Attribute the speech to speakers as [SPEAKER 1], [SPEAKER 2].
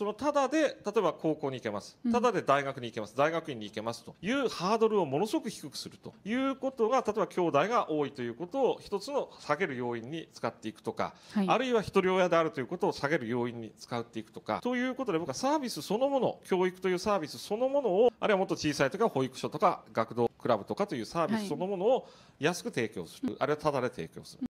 [SPEAKER 1] そのただで例えば高校に行けますただで大学に行けます大学院に行けますというハードルをものすごく低くするということが例えば兄弟が多いということを一つの下げる要因に使っていくとか、はい、あるいはひとり親であるということを下げる要因に使っていくとかということで僕はサービスそのもの教育というサービスそのものをあるいはもっと小さいとは保育所とか学童クラブとかというサービスそのものを安く提供する、はい、あるいはただで提供する。